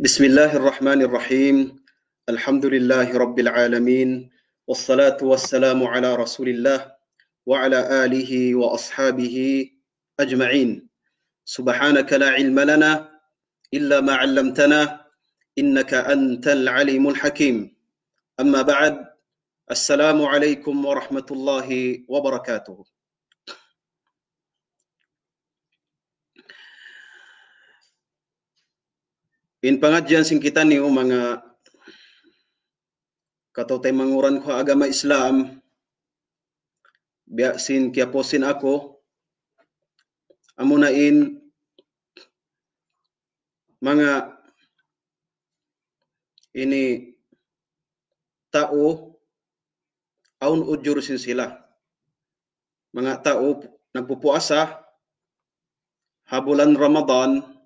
بسم الله الرحمن الرحيم الحمد لله رب العالمين والصلاة والسلام على رسول الله وعلى آله وأصحابه أجمعين سبحانك لا علم لنا إلا ما علمتنا إنك أنت العليم الحكيم أما بعد السلام عليكم ورحمة الله وبركاته In pangadyan kita niyo mga katotay manguran ko agama Islam biya sin kiyaposin ako amo na in mga ini tao aun ujur sin sila mga tao nagpupuasa habulan Ramadan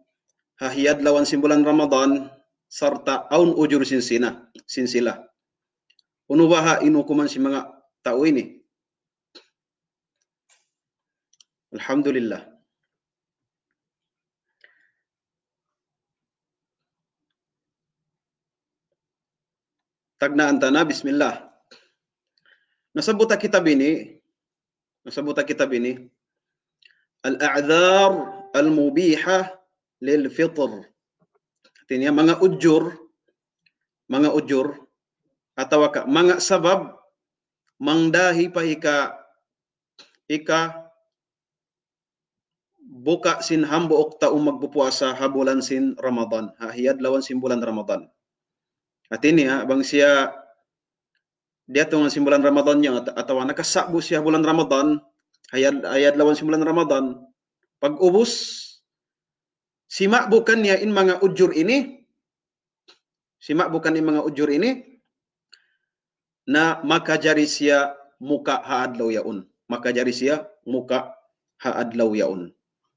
hahiyad lawan simbulan Ramadan sarta aun ujur sinsina sinsila. unubaha ba inukuman si mga tao ini? Alhamdulillah. Tagnaan tana, bismillah. Nasabuta kita bini, nasabuta kita bini, al-a'dhar al-mubiha lil fitr. Artinya manga ujur, manga ujur atau ka manga sabab mangdahi pa ika ika buka sin hambo okta puasa habulan sin Ramadan. Hahiyad lawan sin bulan Ramadan. Artinya bang siya dia tungan sin bulan Ramadan yang atau nakasakbo siya bulan Ramadan hayad ayat lawan sin bulan Ramadan. Pag ubus simak bukan ya in manga ujur ini simak bukan in manga ujur ini na maka jari sia muka haad yaun maka jari sia muka haad yaun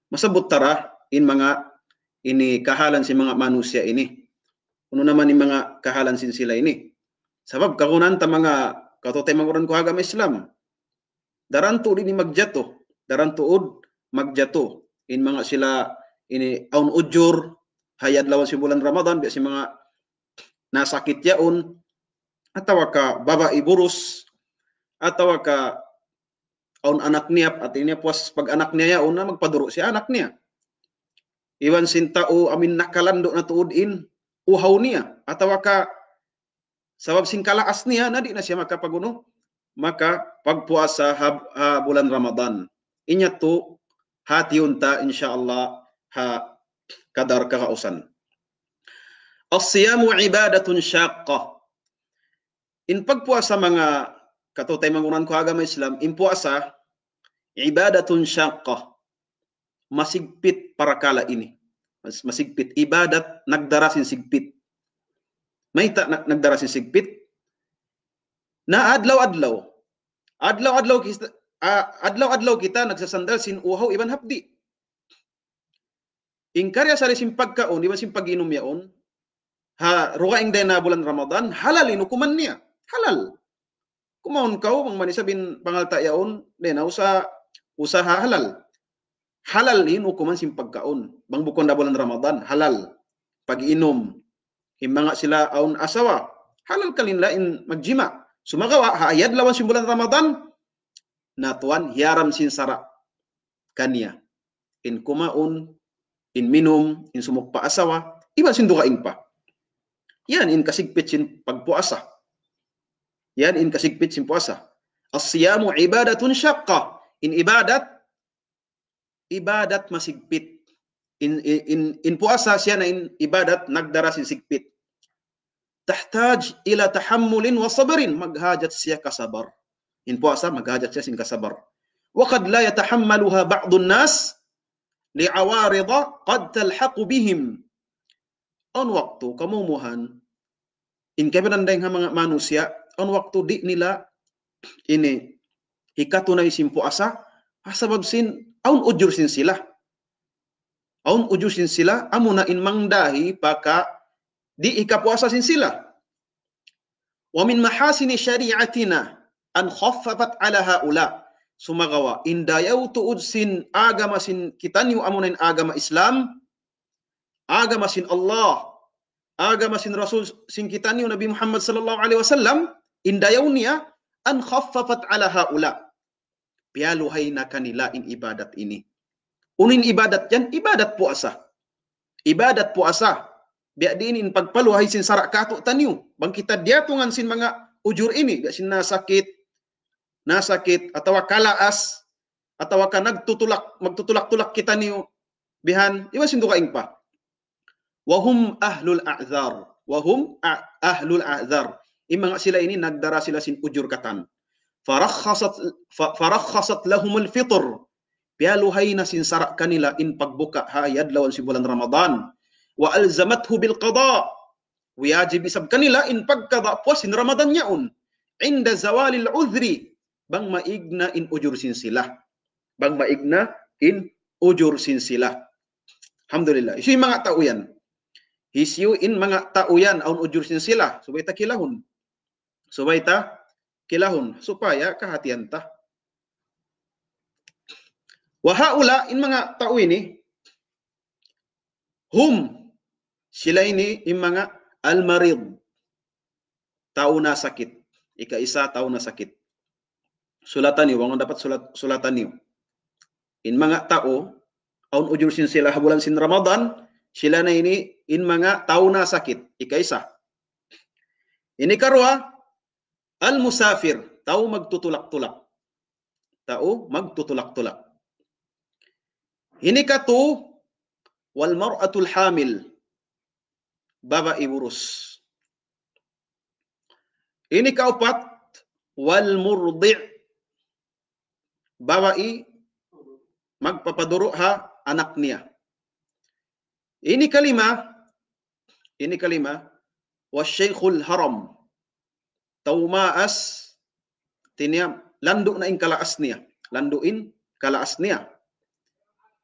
masabut tara in manga ini kahalan si mga manusia ini Uno naman in manga kahalan sin sila ini sabab kagunan ta mga katotemanguran ko agama Islam daranto ini magjato ud magjato in mga sila ini aun ujur hayat lawan si bulan Ramadan biasa mga na sakit yaun atau ka baba iburus atau ka aun anak niya at puas pag anak niya yaon na magpaduro si anak niya iwan o amin nakalando na tuudin uhaw niya atau ka sabab singkala niya na di na siya makapaguno maka pagpuasa hab, ha, bulan Ramadan inya tu hati unta insyaallah ha kadar kakausan. as ibadatun syaqqa. In pagpuasa mga katutay mangunan ko agama Islam, in puasa, ibadatun syaqqa. Masigpit para kala ini. Mas, masigpit. Ibadat, nagdarasin sigpit. May ta, na, nagdarasin sigpit. Na adlaw-adlaw. Adlaw-adlaw kita, uh, adlaw-adlaw kita nagsasandal sin uhaw iban hapdi. Inkarya sa resim pagkaon, di ba sim pag yaon? Ha, rukaing day na bulan Ramadan, halal ukuman niya. Halal. Kumaon ka, pang oh, manisabin pangalta yaon, na usa, usaha halal. Halalin ukuman sim pagkaon. Bang bukon na bulan Ramadan, halal. pag Himanga sila aun asawa. Halal kalinla in magjima. Sumagawa, ha ayad lawan sim bulan Ramadan, na tuan hiaram sin sara kanya. In kumaon in minum, in pa asawa, iban sindukaing pa. Yan in kasigpit sin pagpuasa. Yan in kasigpit sin puasa. asiamu ibadatun syaqqa. In ibadat, ibadat masigpit. In, in, in, puasa siya na in ibadat nagdara sin sigpit. Tahtaj ila tahammulin wa sabarin. Maghajat siya kasabar. In puasa, maghajat siya sin kasabar. Wakad la yatahammaluha ba'dun nas li'awaridha qad talhaqu bihim on waktu muhan in kabiran dengan manusia on waktu di nila ini hikatuna isimpu asa asabab sin aun ujur sin silah aun ujur sin silah amuna in mangdahi paka di ikapuasa sin silah wa min mahasini syari'atina an khaffafat ala haula' sumagawa indayau sin agama sin kitanyu amunin agama Islam agama sin Allah agama sin Rasul sin kitanyu Nabi Muhammad sallallahu alaihi wasallam niya an khaffafat ala haula pialu ya kanila in ibadat ini unin ibadat yan ibadat puasa ibadat puasa biak diinin pagpalu hay sin sarakatu katuk tanyu bang kita dia sin mga ujur ini biak sin nasakit nasakit atau kalaas atau ka nagtutulak magtutulak-tulak kita niyo bihan iwa ka kaing pa wahum ahlul a'zar wahum ahlul a'zar imang sila ini nagdara sila sin ujur katan farakhasat farakhasat lahumul fitr pialuhay na sinsara kanila in pagbuka hayad lawan si bulan Ramadan wa alzamathu bil qada wajib isab kanila in pagkada puasin Ramadan yaun inda zawalil udhri bang maigna in ujursin sila. Bang maigna in ujursin sila. Alhamdulillah. Isu yung mga tao yan. Isyo in mga tao yan, aun ujursin sila. Subay ta kilahon. Subay ta kilahon. Supaya kahatian ta. Wahaula in mga tao ini, hum sila ini in mga almarid. Tao na sakit. Ikaisa tao na sakit. sulatani wang dapat sulat sulatani in manga tao aun ujur sin sila bulan sin Ramadan silana ini in manga na sakit ikaisa ini karwa al musafir tau magtutulak-tulak tau magtutulak-tulak ini katu wal mar'atul hamil baba'i burus ini kaupat wal murdi' i magpapaduro ha anak niya. Ini kalima, ini kalima, wasyaikhul haram. Taumaas, tinia, landu na in kalaas niya. Landuin, kalaas niya.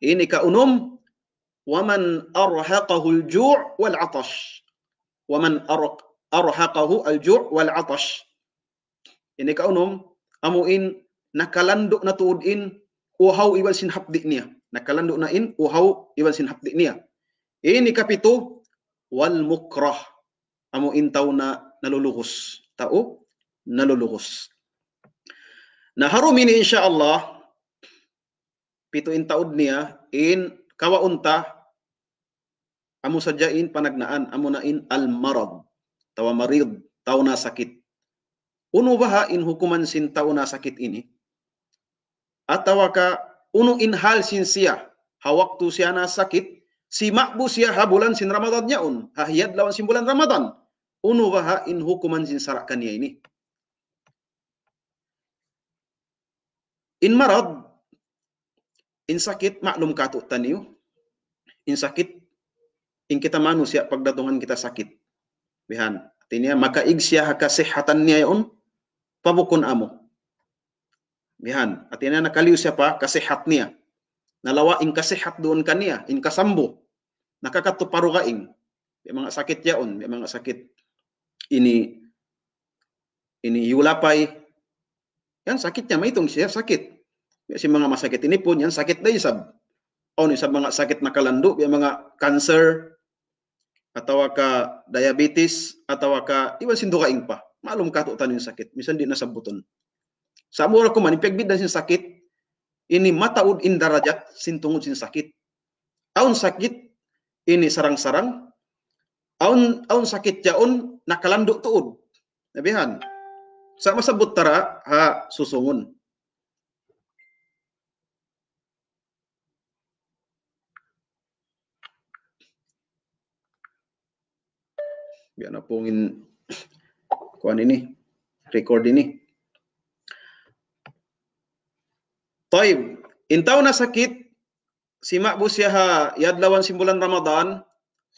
Ini kaunum, waman arhaqahul ju' wal atash. Waman arhaqahu al ju' wal atash. Ini kaunum, amuin nakalandok na tuod in uhaw iwan sinhapdi niya nakalandok na in uhaw iwan sinhapdi niya ini kapito wal mukrah amo intaw na naluluhos tao naluluhos na harumi ni insyaallah pito in taod niya in kawaunta amo sadyain panagnaan amo na in al marad tawa marid tao na sakit uno ba ha in hukuman sin tao na sakit ini atawaka unu in hal sin siyah hawaktu siana sakit si makbu ha bulan sin ramadannya un hahiyat lawan sin bulan ramadan unu waha in hukuman sin sarakannya ini in marad in sakit maklum katu taniu in sakit in kita manusia pagdatungan kita sakit bihan artinya maka ha kasihatan sihhatannya un pabukun amo Bihan. At ina nakaliw siya pa kasihat niya. Nalawa in kasihat doon kaniya, in kasambo. Nakakatuparo kaing. May mga sakit yaon, may mga sakit ini ini yulapay. Yan sakit niya, maitong siya sakit. Si mga masakit ini pun, yan sakit na isab. O ni sa mga sakit na kalando, yung mga cancer, atawa ka diabetes, atawa ka, iwan sindukaing pa. Maalom ka to tanin sakit. Misan di nasabuton. Sabu ko man pek bidan sin sakit ini mata in darajat sin tungod sin sakit. Aun sakit ini sarang-sarang. Aun aun sakit jaun nakalanduk tuod. Nabihan. Sama sebut tara ha susungun. Biar na pong kuan ini, record ini. Taib. intau na sakit, simak bu busyaha yadlawan simbulan Ramadan,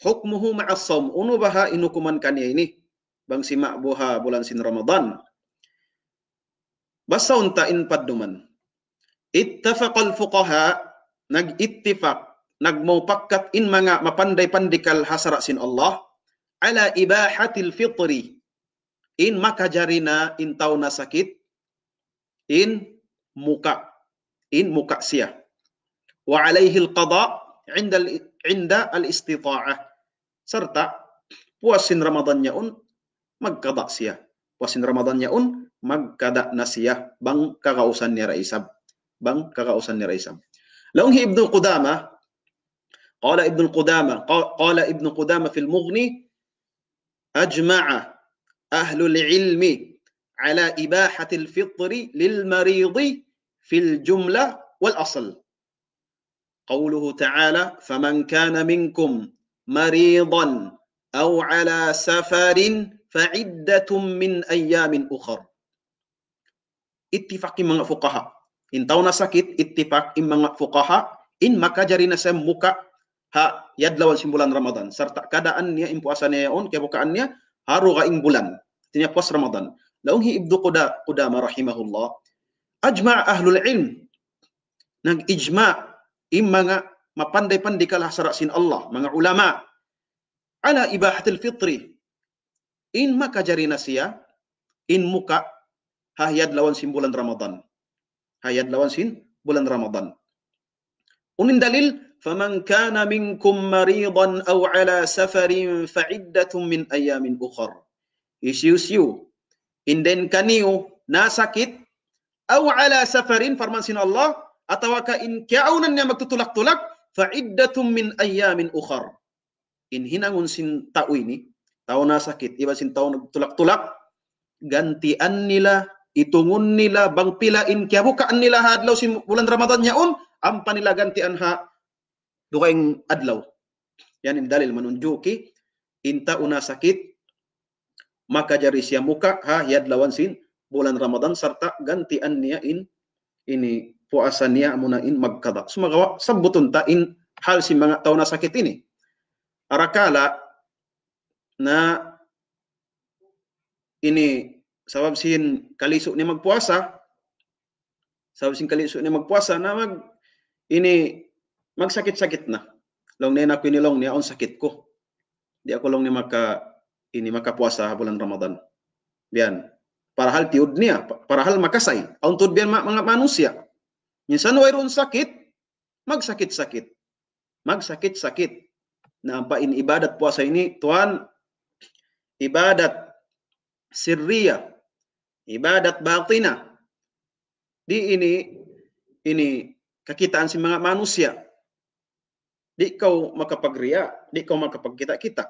hukmuhu ma'assam. unu baha inukuman kania ya ini? Bang simak buha bulan sin Ramadan. unta untain padduman. Ittafaqal fuqaha, nag-ittifaq, nagmaupakkat in mga mapanday-pandikal hasara sin Allah, ala ibahatil fitri, in makajarina in taw na sakit, in muka إن مكأسية وعليه القضاء عند ال... عند الاستطاعة سرت وسن رمضان يأون مقضاء سيا وسن رمضان يأون مقضاء نسيا بان كغوسن رئيسب بان كغوسن رئيسب لون هي ابن القدامة قال ابن القدامة قال ابن القدامة في المغني أجمع أهل العلم على إباحة الفطر للمريض في الجملة والأصل قوله تعالى فمن كان منكم مريضا أو على سفر فعدة من أيام أخر اتفاق mga fukaha intaw na sakit ittifaq im mga fukaha in maka jari na sa muka ha yadlawan simbulan Ramadan serta keadaan niya impuasa niya on kebukaan niya haru ka ing bulan tinya puas Ramadan laung hi ibdu kuda kuda rahimahullah ajma' ahlul ilm nang ijma' imma nga mapanday-panday kalah sarasin Allah mga ulama ala ibahatil fitri in makajarina siya in muka hayad lawan sin bulan Ramadan hayad lawan sin bulan Ramadan unin dalil faman kana minkum maridan aw ala safarin fa iddatun min ayamin ukhra isiu-siu inden kaniu nasakit Au ala safarin farmansin Allah atawaka in kaunan yang waktu tulak-tulak fa iddatum min ayyamin ukhar. In hinangun sin tau ini, tauna sakit, iba sin taun tulak-tulak gantian nila itungun nila bang pila in kiabuka nila hadlaw sin bulan Ramadan nyaun ampa nila gantian ha dukaing adlaw. Yan in dalil menunjuki inta una sakit maka jari muka ha yad lawan sin bulan Ramadan serta gantian in ini puasa niya in magkada. Sumagawa sabutun in hal si mga tao na sakit ini. Arakala na ini sabab sin kalisok ni magpuasa sabab sin kalisok ni magpuasa na mag ini mag sakit na. Long na ni long niya on sakit ko. Di ako long ni maka ini makapuasa bulan Ramadan. Biyan parahal hal tiudnia, para hal makasay, untuk biar mga manusia. Minsan wairun sakit, magsakit-sakit. Magsakit-sakit. Na Nampain ibadat puasa ini, Tuhan, ibadat sirria, ibadat batina. Di ini, ini kakitaan si mga manusia. Di kau makapagria, di kau makapagkita-kita.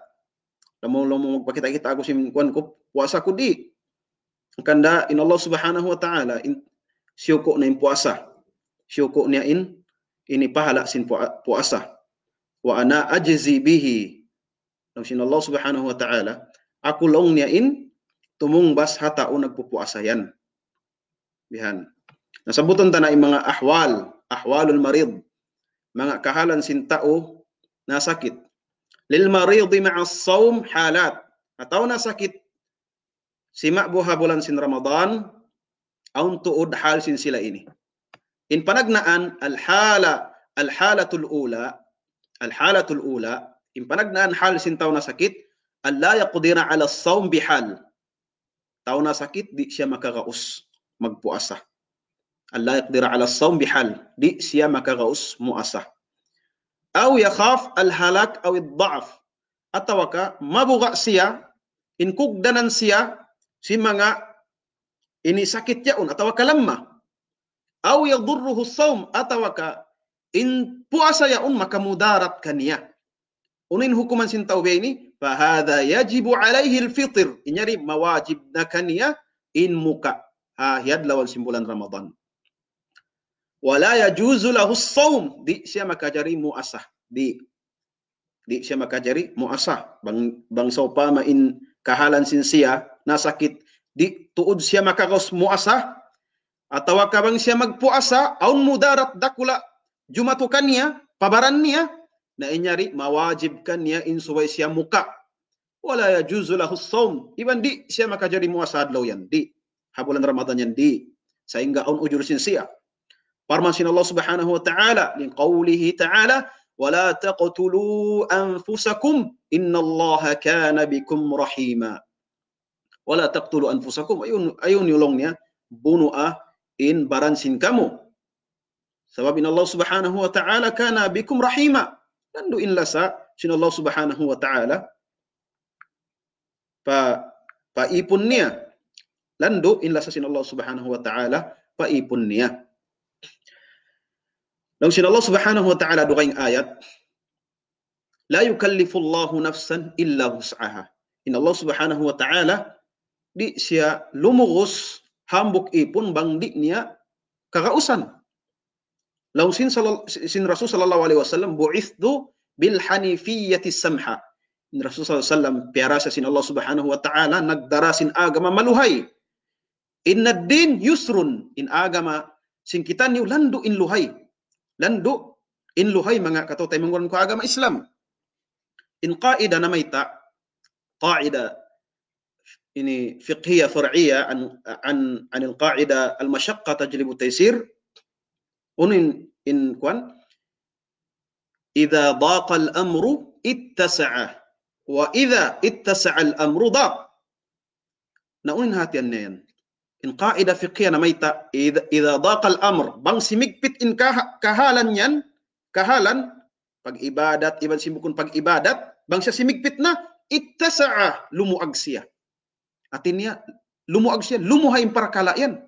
Lamu-lamu magpakita-kita ako si kuan ko, puasa ko di kanda in Allah Subhanahu wa taala in siyuko na in puasa siyuko niya in ini pahala sin puasa wa ana ajzi bihi sin Allah Subhanahu wa taala aku long niya in tumung bas hata unag nagpupuasa yan bihan nasabutan ta na yung mga ahwal ahwalul marid mga kahalan sin tao na sakit lil maridi ma'a sawm halat ataw na sakit simak buha bulan sin Ramadan aun tuud hal sin sila ini. In panagnaan al-hala al-halatul ula al-halatul ula in panagnaan hal sin tauna na sakit alla yaqdira ala saum bihal taw na sakit di siya makagaus magpuasa. Alla yaqdira ala saum bihal di siya makagaus muasa. أو يخاف الهلاك أو الضعف أتوكا ما بغى سيا إن كوك دنان سيا simanga ini sakit un atau kalamma au yadurruhu saum atau in puasa yaun maka mudarat kania unin hukuman sin taube ini fahada yajibu alaihi alfitr inyari mawajib nakania in muka ah hiad lawal simbulan ramadan wala yajuzu lahu saum di siapa kajari jari muasah di di siapa maka jari muasah bang bang saupama in kahalan na nasakit di tuod siya makagos muasa atau kabang siya magpuasa aun mudarat dakula jumatukan niya pabaran niya na inyari mawajibkan niya insuway siya muka wala ya juzulah lahu saum iban di siya makajari muasa adlaw yan di habulan ramadan yan di sehingga aun ujur sin parman sin Allah subhanahu wa ta'ala li qawlihi ta'ala ولا تقتلوا انفسكم ان الله كان بكم رحيما ولا تقتلوا انفسكم ايون ايون يلونيا بونوا ان برانسين كمو سبب ان الله سبحانه وتعالى كان بكم رحيما لن ان لسا شن الله سبحانه وتعالى ف فايبونيا لن ان لسا شن الله سبحانه وتعالى فايبونيا Daw sin Allah Subhanahu wa taala dugaing ayat la yukallifullahu nafsan illa wus'aha. In Allah Subhanahu wa taala di sia lumugus hambuk ipun bang di nia kakausan. Law sin, sin Rasul sallallahu alaihi wasallam bu'ithdu bil hanifiyyati samha. Rasulullah SAW piarasa sin Allah Subhanahu wa taala nagdarasin agama maluhai. Inna din yusrun in agama sin kita ni in luhai. lan du in luhay mga kataw tay mangulan ko agama Islam in qaida na mayta qaida ini fiqhiyya far'iyya an an an al qaida al mashaqqa tajlibu taysir unin in kwan idza daqa al amru ittasa'a wa idza ittasa'a al amru daq na unin hatian na yan in qaida fiqhiyya na mayta idza daqa al amr bang simig fit in kah- kahalan yan, kahalan, pag-ibadat, iban simukon pag-ibadat, bang siya simigpit na, ittasa'a, lumuag siya. At niya, lumuag siya, lumuhay in parakala yan.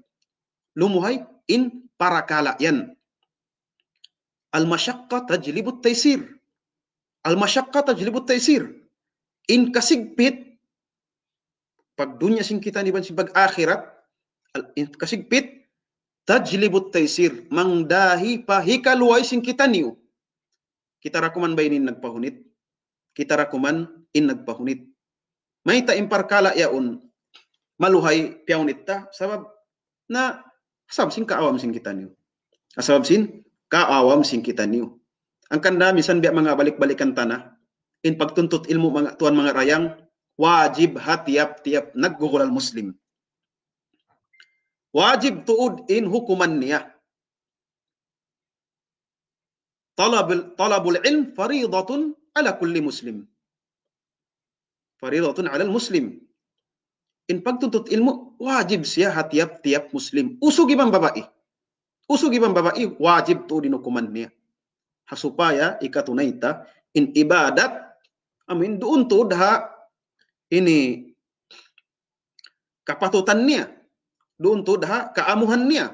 Lumuhay in parakala yan. Al-mashakka tajlibut taysir. Al-mashakka tajlibut taysir. In kasigpit, pag dunya sing kita ni ban si pag akhirat, in kasigpit tajlibut taysir mangdahi pa hikaluay sing kita niyo kita rakuman ba inin nagpahunit kita rakuman in nagpahunit may ta imparkala yaun maluhay piyaunit ta sabab na asab sin kaawam sin kita niyo asab ah, sin kaawam sin kita niyo ang kanda misan biya mga balik-balikan tana in pagtuntut ilmu mga tuan mga rayang wajib hatiap tiap naggugulal muslim Wajib tu'ud in hukuman niyah. Talabul, talabul ilm faridatun ala kulli muslim. Faridatun ala muslim. In tuntut ilmu wajib siya hatiap tiap muslim. Usu imam babai. Usug imam babai wajib tu'ud in hukuman niyah. Hasupaya ikatunaita in ibadat amin duun ha ini kapatutan kepatutannya kaamuhan niya.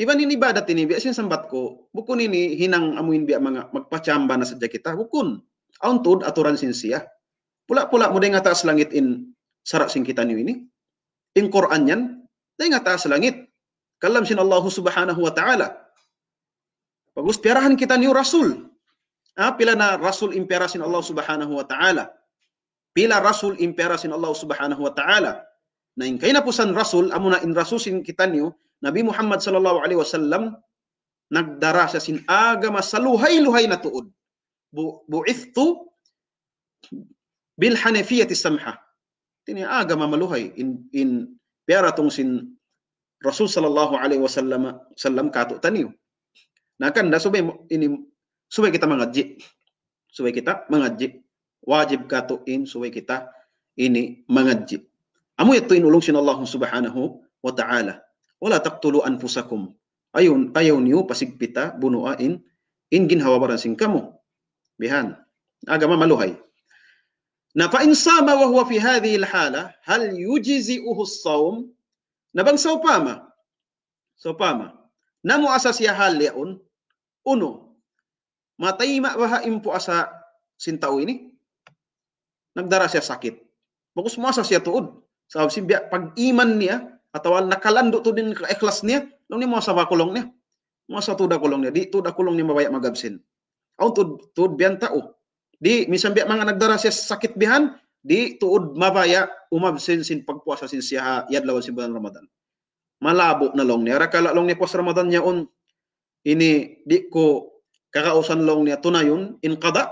Iban ini ibadat ini biasanya ko Bukun ini hinang amuin biak na sa kita. Bukun. Auntud aturan siya. Pula-pula mudah ngata langit in sarak sing kita ini. In yan, Dia ngata langit. Kalam sin Allah subhanahu wa ta'ala. Bagus piarahan kita niu Rasul. Ah, pila na Rasul imperasin Allah subhanahu wa ta'ala. Pila Rasul imperasin Allah subhanahu wa ta'ala. na in kay napusan rasul amo na in rasusin kita niyo Nabi Muhammad sallallahu alaihi wasallam nagdara sa sin agama masaluhay-luhay na tuod. Bu buithtu bil hanafiyati samha. Tini agama maluhay in in pera tong sin Rasul sallallahu alaihi wasallam sallam kato taniyo. Nakan da subay ini subay kita mangaji. Subay kita mangaji. Wajib kato in subay kita ini mangaji amu ito inulong sin Allah subhanahu wa ta'ala. Wala taktulu anfusakum. Ayon, ayaw niyo pasigpita, bunuain, in hawabaran sing kamo. Bihan. Agama maluhay. Na fa in sama wa huwa fi hadhihi al-hala hal yujzi'uhu as-sawm? Nabang sawpama. Sawpama. Namu asas ya hal yaun. Uno. Matay ma baha impo asa sintaw ini. Nagdara siya sakit. Bagus mo asas ya tuod. Ya, ya, Sabab ya. si oh. biak pag iman niya atau nakalan do to din ikhlas niya, no ni mo sa kolong niya. Mo sa tuda kulong niya, di tuda kulong niya mabaya magabsin. au tud tud biyan tao. Di misan biak mga nagdara siya sakit bihan, di tuod mabaya umabsin sin pagpuasa sin siya yadlaw sin bulan Ramadan. Malabo na long niya. Rakala long niya pos Ramadan niya on ini di ko kakausan long niya tunayon in kada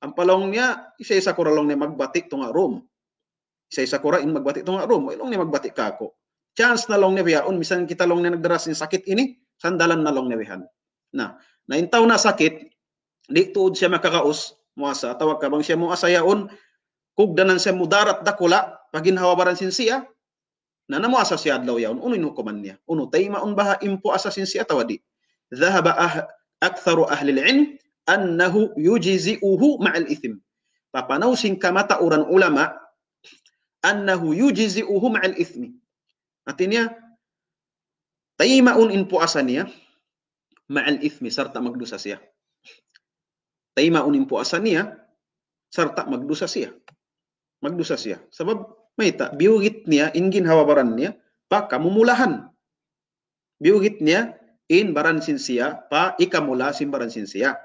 ang palong niya isa-isa ko ralong niya magbati tunga Rome sa isa ko ra in magbati tong room, ilong ni magbati ka ako. Chance na long ni biyaon misan kita long ni nagdaras ni sakit ini, sandalan na long ni wihan. Na, intaw na sakit, di tuod siya makakaos, muasa tawag ka bang siya mo asayaon kugdanan siya mudarat dakula pagin hawabaran sin siya na namo asa siya adlaw yaon unoy hukuman niya uno tay baha impo asa sin siya tawadi dhahaba ah, aktharu ahli al-ilm annahu yujzi'uhu ma'al ithm papanaw sin kamata uran ulama annahu yujzi'uhum al ithmi. Artinya taimaun in puasania ya, ma'al ithmi serta magdusasia. sia. Taimaun in puasania ya, serta magdusasia, sia. Magdosa sia. Sebab maita biugitnya ingin hawa barannya kamu mulahan Biugitnya in baran sinsia pa ikamula sin baran sinsia.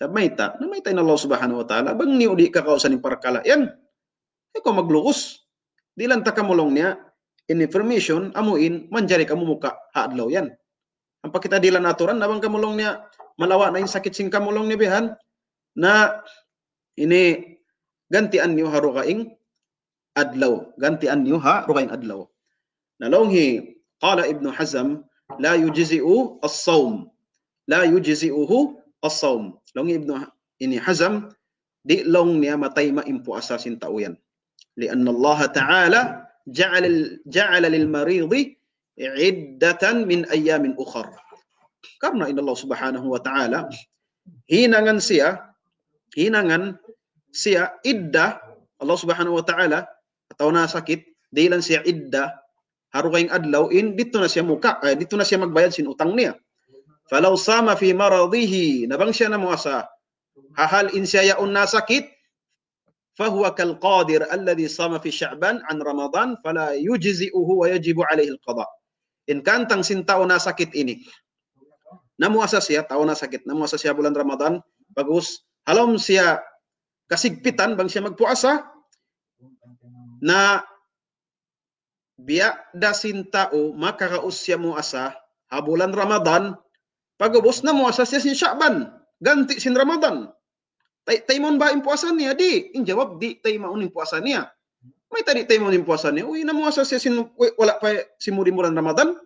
Sabmaita, namaita in Allah Subhanahu wa taala bang udik kakausan in parkala yang Ikaw eh, maglukos. Di lang ta niya in information amuin manjari kamu muka haadlaw yan. Ang pakita di lang naturan nabang kamulong niya malawa na yung sakit sing kamulong ni Bihan na ini gantian niyo harukaing adlaw. Gantian niyo ha rukaing adlaw. Nalonghi, kala Ibn Hazam la yujizi'u as-sawm. La yujizi'uhu as-sawm. Longi Ibn ini Hazm, di long niya matay maimpuasa asa sin tauyan. لأن الله تعالى جعل جعل للمريض عدة من أيام أخر karena ini Allah Subhanahu wa taala hinangan sia hinangan sia idda Allah Subhanahu wa taala atau na sakit dilan siya idda haro kayong adlaw in dito na siya muka eh, dito na siya magbayad sin utang niya falaw sama fi maradihi nabang siya na muasa hahal in siya yaon na sakit fahuwa kal qadir alladhi sama fi sya'ban an ramadhan, fala yujzi'uhu wa yajibu alaihi al-qada. In kantang sintauna sakit ini. Namu asas ya tauna sakit. Namu asas ya bulan ramadhan bagus. Halom sia kasigpitan bang sia magpuasa na biya dasin maka makakaus siya mo asa habulan Ramadan pagubos na mo asa siya sin Sya'ban ganti sin ramadhan taimon ba niya Di. Ang jawab, di taimaon niya May tadi taimon niya Uy, namo asa siya sinu, uy, wala pa simud imbulan Ramadan.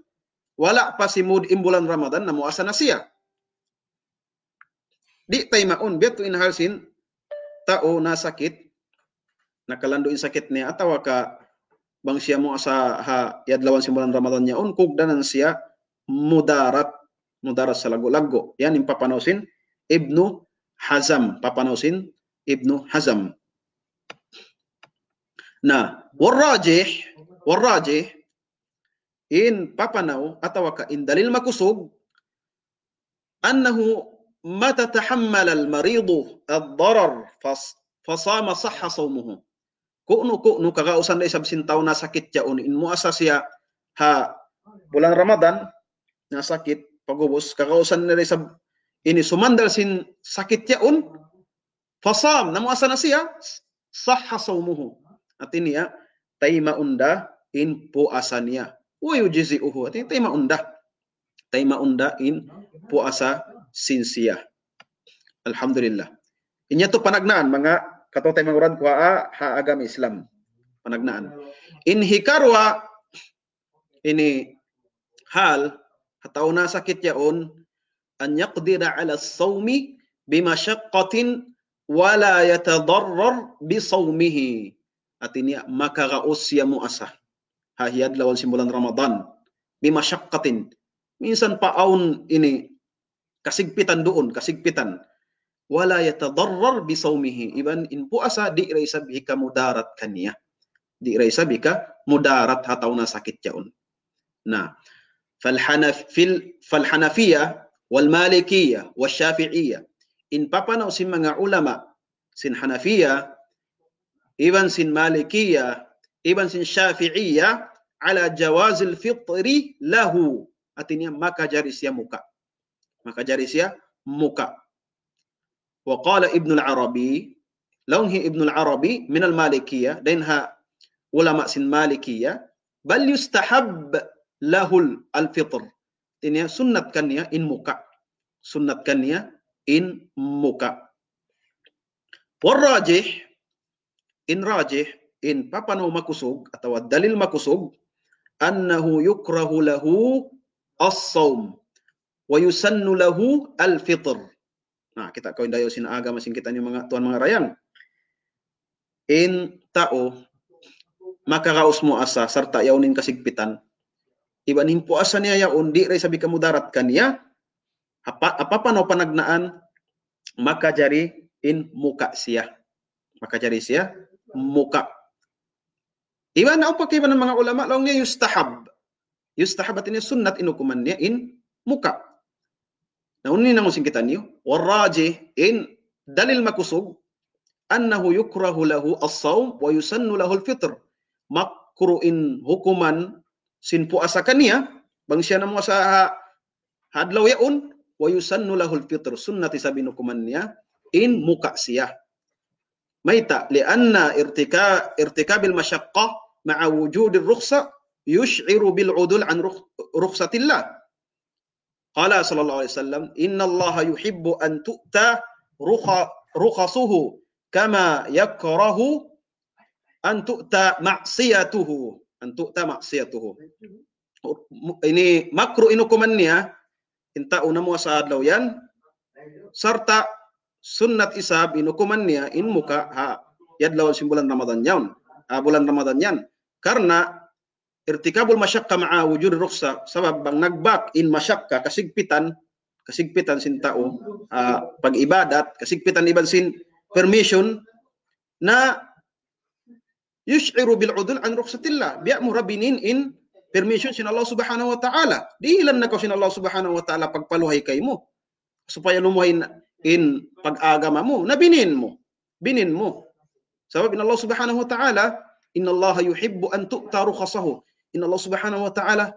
Wala pa simud imbulan Ramadan, namo asa na siya. Di taimaon, beto inhalsin, tao na sakit, in sakit niya, atawa ka, bang siya mo asa ha yadlawan simulan Ramadan niya on kug danan siya mudarat mudarat sa lago-lago yan impapanawsin Ibnu Hazam, Papanausin Ibnu Hazam. Nah, warrajih, warrajih in papanau atau ka in dalil makusug annahu mata tahammal al maridu ad-darar fas fasama sahha sawmuhu. Kuno kuno kagausan dai isab sintau na sakit un in muasa ha bulan Ramadan na sakit pagubos kagausan na ini sumandal sin sakitnya un fasam namu asana siya sahha saumuhu ya taima unda in puasanya wa yujzi'uhu ini taima unda taima unda in puasa siya alhamdulillah inya tu panagnaan mga kato taima uran ku ha agam Islam panagnaan in hikarwa ini hal hatau na sakit yaon an yaqdira 'ala as-sawmi bimasyaqqatin wa la yatadarrar bi sawmihi. Artinya maka ya mu'asah. Hahiyad lawan simbolan Ramadan. Bimasyaqqatin. Minsan pa'aun ini kasigpitan doon, kasigpitan. Wala yatadarrar bi sawmihi. Iban in puasa di iraisa bika mudarat kaniya. Di iraisa bika mudarat hatauna sakit jaun ya, Nah, falhanaf fil والمالكية والشافعية إن بابا نو سن من علماء سن حنفية إبن سن مالكية إبن سن شافعية على جواز الفطر له أتنيا ما كجاريسيا مكا ما كجاريسيا مكا وقال ابن العربي لون هي ابن العربي من المالكية لأنها علماء سن مالكية بل يستحب له الفطر ini ya sunnatkan ya in muka sunnatkan ya in muka warrajih in rajih in papanu makusug atau dalil makusug annahu yukrahu lahu as-sawm wa yusannu lahu al-fitr nah kita kau indayo sin agama sing kita ni mga, tuan mga rayang in tao maka kaus mo asa serta yaunin kasigpitan iban himpuasa niya ya undi ray sabi kamudarat kaniya apa apa pa no panagnaan maka jari in muka siya maka jari siya muka iban apa kay ng mga ulama law niya yustahab yustahabat ini sunnat inukuman niya in muka nah, unni na sing kita niyo waraji in dalil makusog annahu yukrahu lahu as-sawm wa yusannu lahu al-fitr makruin hukuman sin puasa kaniya bang siya na mo sa ha, hadlaw yaon wa yusannu lahul fitr sunnati sabinukuman niya in muka siya maita anna irtika irtikabil masyaqqah ma'a wujudir rukhsa yush'iru bil udul an rukhsatillah qala sallallahu alaihi wasallam inna allaha yuhibbu an tu'ta rukhasuhu kama yakrahu an tu'ta ma'siyatuhu an tu'ta maksiyatuhu ini makruh inukumannya inta una mo sa adlaw yan sarta sunnat isab inukumannya in muka ha yadlaw sim bulan ramadan yaun ha bulan ramadan yan karena irtikabul masyakka ma'a wujud ruksa sabab bang nagbak in masyakka kasigpitan kasigpitan sin tao uh, pag-ibadat kasigpitan iban sin permission na yush'iru bil udul an rukhsatillah bi'amura binin in permission sin Allah Subhanahu wa taala. Diilan na ko sin Allah Subhanahu wa taala pagpaluhay kay mo supaya lumuhay na in pag-agama mo na binin mo. Binin mo. Sabab in Allah Subhanahu wa taala Inna Allah yuhibbu an tu'ta rukhasahu. Inna Allah subhanahu wa ta'ala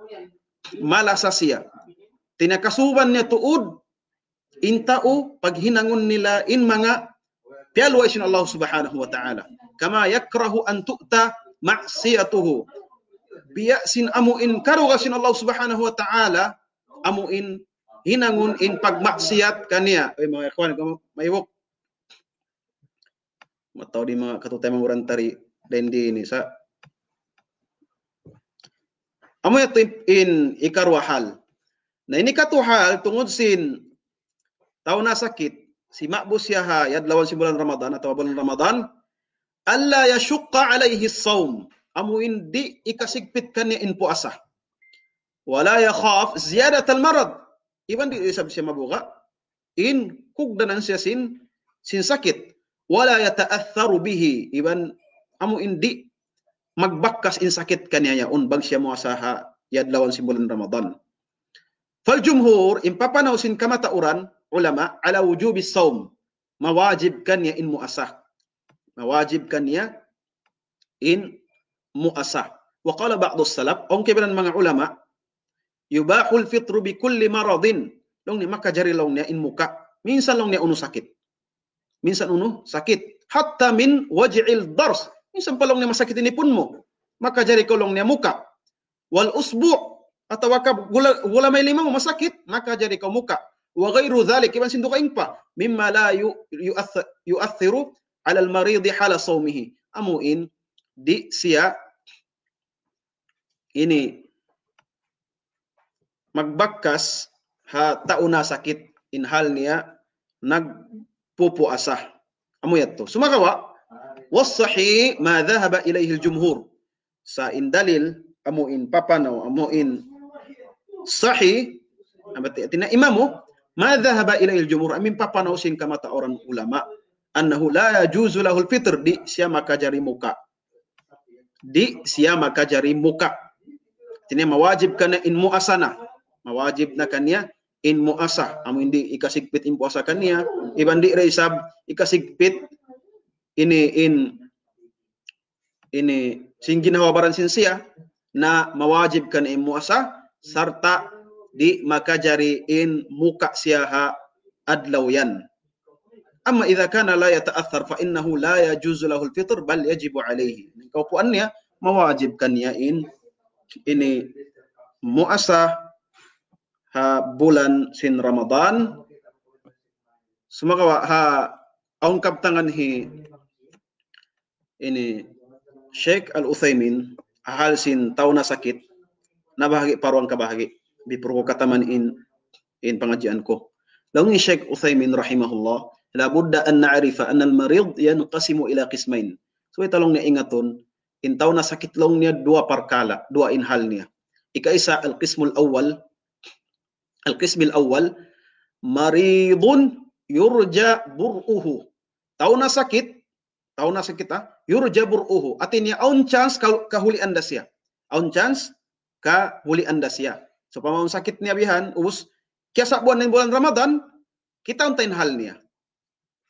malasa siya. Tinakasuban niya tuod intao paghinangon nila in mga Pialuaisin Allah Subhanahu wa taala. Kama yakrahu an tu'ta maksiatuhu. Biyasin amuin karugasin Allah Subhanahu wa taala amuin hinangun in pagmaksiat kaniya. Oy eh, mga ikhwan, mayibok. Matau di mga katutay mga tari dendi ini sa Amo yatip in ikarwahal. Na ini katuhal tungod sin tau na sakit si ma'bus yaha ya lawan si bulan Ramadan atau bulan Ramadan Allah ya syukka alaihi saum amu indi ikasigpitkannya in puasa wala ya khaf ziyadat al marad iban di isab siya mabuga in kugdanan siya sin sin sakit wala ya ta'atharu bihi iban amu indi magbakkas in sakit kaniya ya. bang siya muasaha yadlawan si bulan Ramadan fal jumhur impapanaw sin kamatauran ulama ala wujubi saum mewajibkannya in muasah mewajibkannya in muasah wa qala ba'du salaf ong kebenan mga ulama yubahul fitru bi kulli maradin long ni maka jari long in muka minsan long unu sakit minsan unu sakit hatta min waj'il dars minsan palong ni masakit ini pun mo maka jari kolong ni muka wal usbu' atau wakab gula, gula mai lima mo masakit maka jari kau muka وغير ذلك ibang sindukain pa mimma la yuathiru ala al-maridi hala sawmihi amuin di siya ini magbakkas ha tauna sakit inhal niya nagpupuasa amo yatto sumagawa wasahi ma dhahaba ilayhi al-jumhur sa indalil amuin papanaw amuin sahi abati tina imamo Ma dhahaba il jumhur amin papa nausin kamata orang ulama annahu la yajuzu lahul fitr di siama kajari muka. Di siama kajari muka. Ini mewajib karena in muasana. Mewajib nakannya in muasah. Amu indi ikasigpit in puasa kania. Ya. Iban di reisab ikasigpit ini in ini singgina wabaran sinsia na mewajibkan in muasah serta di maka in muka siaha adlawian. Amma idha kana la yata'athar fa innahu la yajuzu lahul fitr bal yajibu alaihi. Ya, mewajibkan mewajibkannya in ini muasah ha, bulan sin Ramadan semoga ha ungkap tangan hi ini Sheikh Al Uthaymin hal sin tauna sakit nabahagi paruang kabahagi in in pengajian pengajianku. Lalu Syekh Utsaimin rahimahullah, la budda an na'rifa anna al-marid yanqasimu ila qismain. Supaya tolong ni in intaw na sakit long niya dua parkala, dua inhal niya. Ika isa al-qismul awal, al-qismil awal, maridun yurja bur'uhu. Tahu na sakit, tahu na sakit ah, yurja bur'uhu. Artinya on chance kahuli anda dasya. On chance kahuli anda dasya. Supaya mau sakit ni abihan, ubus kiasak buan ni bulan Ramadan, kita unta in halnya.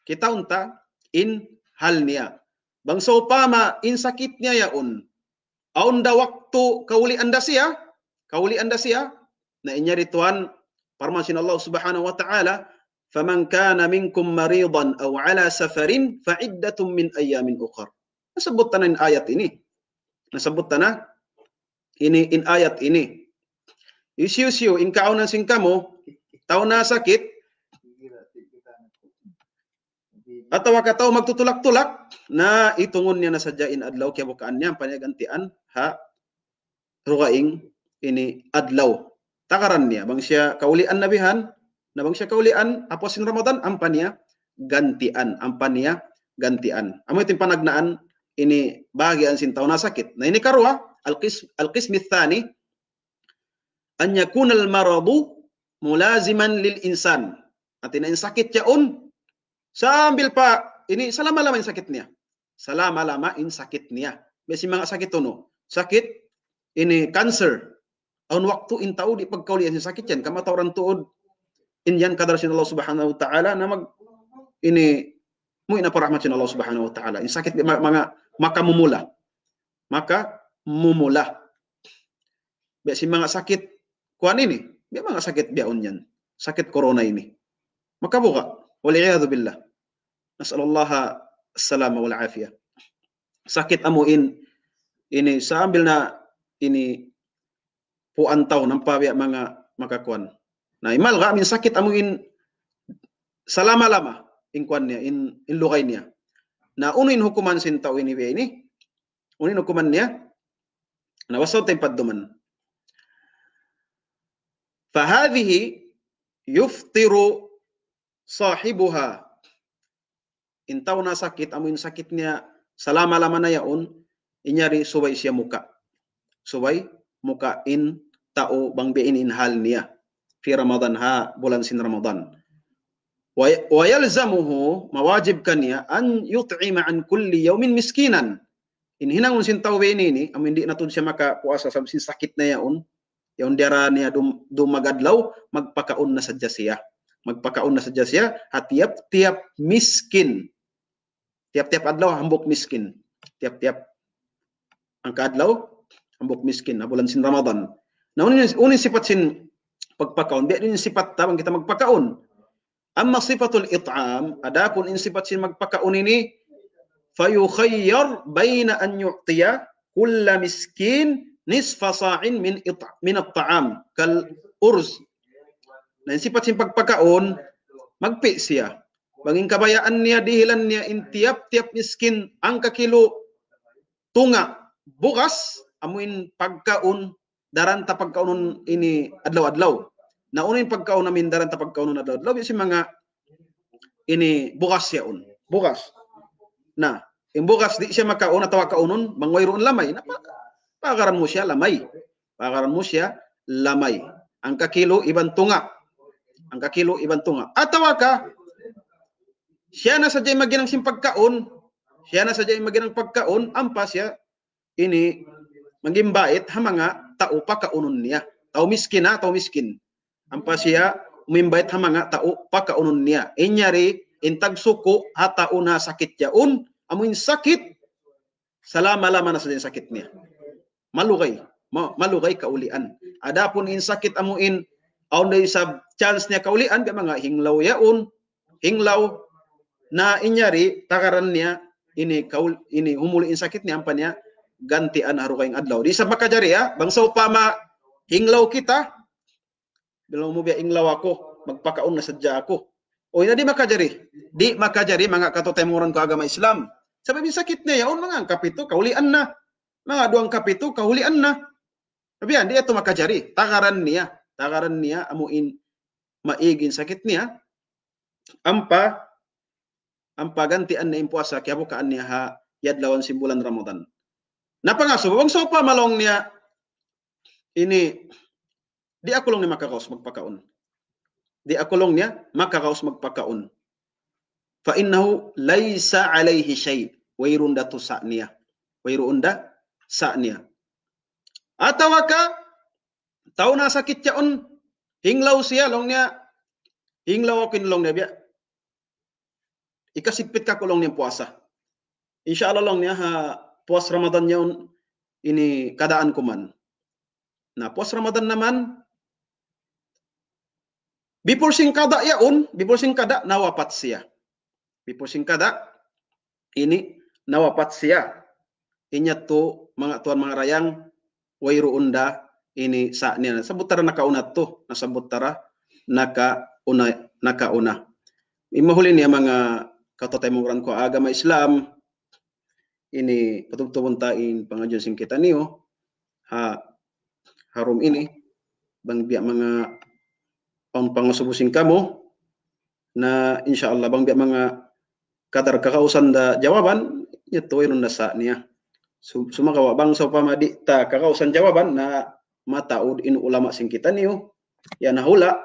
Kita unta in halnya. Bangsa upama in niya ya un. da waktu kauli anda sia, kauli anda sia, na inyari Tuhan Parmasin Allah Subhanahu wa taala, "Faman kana minkum maridan aw ala safarin fa iddatun min ayyamin ukhar." Nasebut tanah ayat ini. Nasebut tanah ini in ayat ini. Isiyusiyo, inkaon ng singka mo, tao na sakit, at tawa ka tao magtutulak-tulak na itungon niya na nasadyain adlaw kaya bukaan niya ang panagantian ha rugaing ini adlaw takaran niya bang siya kaulian nabihan na bang siya kaulian apos in Ramadan ampa niya gantian ampa niya gantian amo itin panagnaan ini bahagian sin tawo na sakit na ini karwa alqis alqismi tsani an yakunal maradu mulaziman lil insan. Artinya yang sakit ya un. sambil pak ini selama-lama yang sakitnya. Selama-lama yang sakitnya. Besi mga sakit tono. Sakit ini kanker. Aun waktu in tahu di pagkauli yang sakit yan. kama tauran tuud in yan kadar Allah Subhanahu wa taala namag ini parahmat sin Allah Subhanahu wa taala. In sakit Maka maka mumula. Maka mumula. Biasi mga sakit kuan ini di mga sakit biaon yan sakit corona ini makabuka waliyadu billah nasallallah salama wal afiyah sakit amuin ini sa ambil na ini puantaw ng pabiya mga makakuan na imal ga min sakit amuin salama lama in kuan niya in, in lukay niya na unuin hukuman sin tao ini ini unin hukuman niya na wasaw tayong padduman Fahadhihi yuftiru sahibuha. Intauna sakit, amuin sakitnya selama lamana yaun, inyari suwai siya muka. Suwai muka in ta'u bang be'in in hal niya. Fi Ramadan ha, bulan sin Ramadan. Wa yalzamuhu ya an yut'ima an kulli yaumin miskinan. In hinangun sin tau be'in ini, amuin di natun sia maka puasa sam sin sakitnya yaun, Yaon dara niya dum, dumagadlaw, magpakaon na sa siya. Magpakaon na sa siya, at tiap-tiap miskin. Tiap-tiap adlaw, hambok miskin. Tiap-tiap ang kaadlaw, hambok miskin, abulan sin Ramadan. Na unin, unin sipat sin pagpakaon, di din sipat tabang kita magpakaon. Amma sifatul it'am, adakun in sipat sin magpakaon ini, fayukhayyar bayna an yu'tiya kulla miskin nisfa sa'in min ita, min at-ta'am kal urz na sipat sing pagpakaon magpi siya maging kabayaan niya dihilan niya in tiap-tiap miskin ang kakilo tunga bukas amuin pagkaon daran ta pagkaonon ini adlaw-adlaw na naunin pagkaon namin daran ta pagkaonon adlaw-adlaw si mga ini bukas siya un bukas na imbukas di siya makaon atawa kaunon mangoyron lamay napaka Pakaran mo siya lamay. Pakaran mo siya lamay. Ang kakilo ibang tunga. Ang kakilo ibang tunga. At ka, siya na sa jay maginang simpagkaon, siya na sa jay maginang pagkaon, ampa siya, ini, maging bait, hamanga, tao pa kaunon niya. Tao miskin na, tao miskin. Ampa siya, umimbait hamanga, tao pa kaunon niya. Inyari, intag suko, ha tao na sakit yaon, amuin sakit, salama laman na sa din sakit niya malugay malugay kaulian adapon in sakit amuin aun day sub chance niya kaulian ga mga hinglaw yaon hinglaw na inyari takaran niya ini kaul ini humuli in sakit niya ampan niya gantian haro kayong adlaw di sa makajari ya bangsaw upama ma hinglaw kita bilaw mo biya inglaw ako magpakaon na sadya ako o na di makajari di makajari mga katotemuran ko agama Islam sabi sakit niya yaon mga kapito kaulian na la adwan itu kahuli anna tabian dia tu makajari tagaran nia tagaran nia amuin maigin sakit niya. ampa ampa ganti anna im puasa kaya buka anna ha yad lawan simbulan Ramadan napa ngaso bang sopa malong niya. ini di akulong ni makakaus magpakaun. di akulong niya Makakaus magpakaun. fa innahu laisa alaihi syai' wairunda tusa niya wairunda saknia atawaka na sakit on hinglau sia longnya hinglau akin long dia ikasipit ka kulong ni puasa insyaallah long niya ha puas ramadan yaun ini kadaan kuman Na puas ramadan naman Bipur sing kada yaun bipur sing kada nawapat siya Bipur sing ini nawapat siya tu mga tuan mga rayang wairu unda ini sa niya tara naka una to tara naka una naka una imahuli niya mga katotaymuran ko agama Islam ini ta tain pangajon sing kita niyo oh. ha harum ini bang biak mga pangasubusin kamo na insyaallah bang biak mga kadar kakausan da jawaban ito iron nasa niya suma kawa bang pa madi ta kakausan jawaban na mataud in ulama sing kita niu ya nahula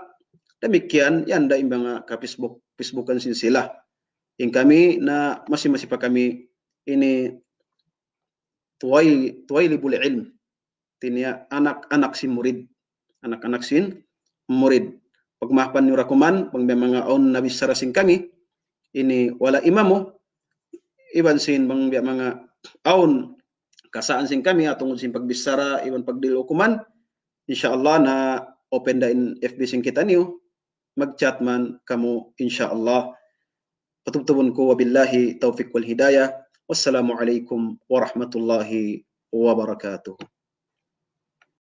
demikian yang anda imbang ka Facebook Facebookan sila yang kami na masih masih pa kami ini tuai tuai libul ilm tinia anak-anak si murid anak-anak sin murid pagmahpan ni rakuman on aon nabi sing kami ini wala imamo iban sin bang mga aon kasaan sin kami atong sin pagbisara iwan pagdilokuman insyaallah na open da in FB sin kita niyo magchat man kamo insyaallah patubtubon ko wabillahi tawfiq wal hidayah wassalamu alaikum warahmatullahi wabarakatuh